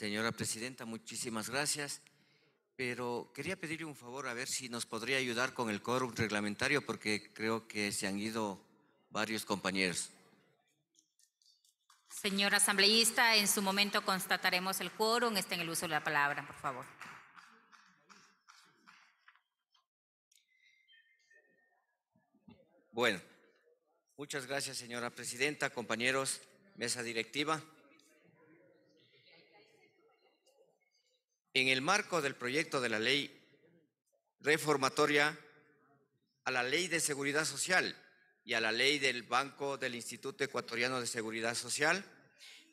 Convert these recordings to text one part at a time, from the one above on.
Señora Presidenta, muchísimas gracias. Pero quería pedirle un favor a ver si nos podría ayudar con el quórum reglamentario, porque creo que se han ido varios compañeros. Señor asambleísta, en su momento constataremos el quórum. Está en el uso de la palabra, por favor. Bueno, muchas gracias, señora presidenta, compañeros, mesa directiva. en el marco del proyecto de la ley reformatoria a la ley de seguridad social y a la ley del Banco del Instituto Ecuatoriano de Seguridad Social,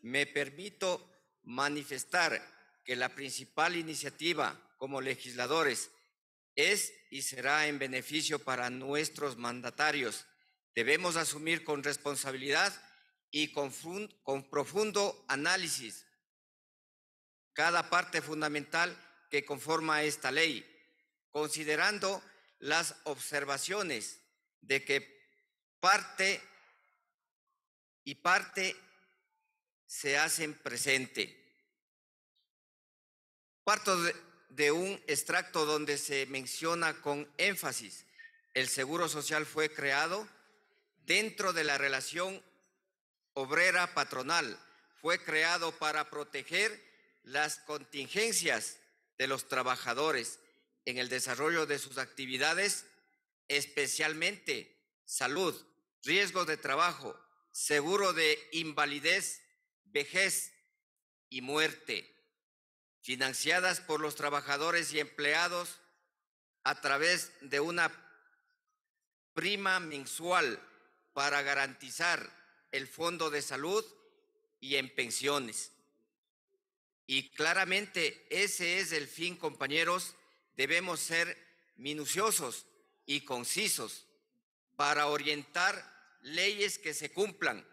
me permito manifestar que la principal iniciativa como legisladores es y será en beneficio para nuestros mandatarios. Debemos asumir con responsabilidad y con, con profundo análisis cada parte fundamental que conforma esta ley, considerando las observaciones de que parte y parte se hacen presente. Parto de, de un extracto donde se menciona con énfasis el seguro social fue creado dentro de la relación obrera patronal, fue creado para proteger las contingencias de los trabajadores en el desarrollo de sus actividades, especialmente salud, riesgo de trabajo, seguro de invalidez, vejez y muerte, financiadas por los trabajadores y empleados a través de una prima mensual para garantizar el fondo de salud y en pensiones. Y claramente ese es el fin, compañeros. Debemos ser minuciosos y concisos para orientar leyes que se cumplan.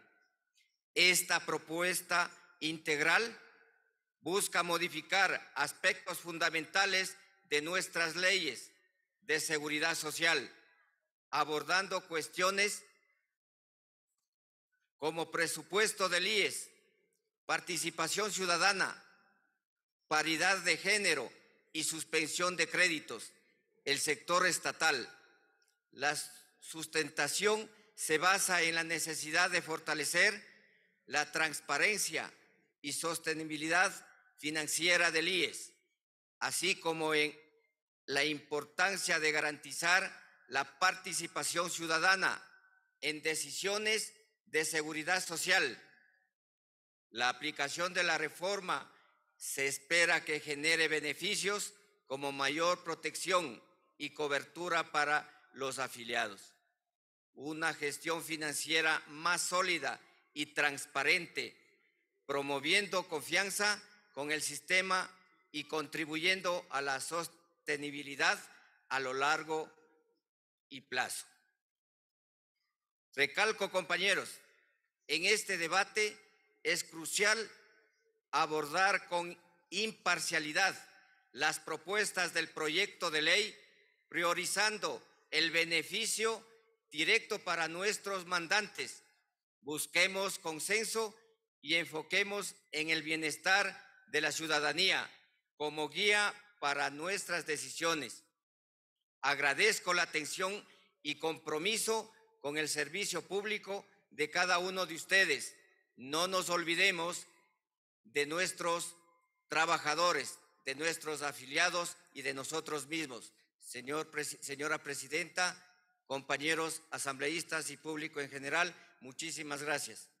Esta propuesta integral busca modificar aspectos fundamentales de nuestras leyes de seguridad social, abordando cuestiones como presupuesto del IES, participación ciudadana, paridad de género y suspensión de créditos, el sector estatal. La sustentación se basa en la necesidad de fortalecer la transparencia y sostenibilidad financiera del IES, así como en la importancia de garantizar la participación ciudadana en decisiones de seguridad social, la aplicación de la reforma se espera que genere beneficios como mayor protección y cobertura para los afiliados, una gestión financiera más sólida y transparente, promoviendo confianza con el sistema y contribuyendo a la sostenibilidad a lo largo y plazo. Recalco, compañeros, en este debate es crucial abordar con imparcialidad las propuestas del proyecto de ley, priorizando el beneficio directo para nuestros mandantes. Busquemos consenso y enfoquemos en el bienestar de la ciudadanía como guía para nuestras decisiones. Agradezco la atención y compromiso con el servicio público de cada uno de ustedes. No nos olvidemos de nuestros trabajadores, de nuestros afiliados y de nosotros mismos. Señor, señora presidenta, compañeros asambleístas y público en general, muchísimas gracias.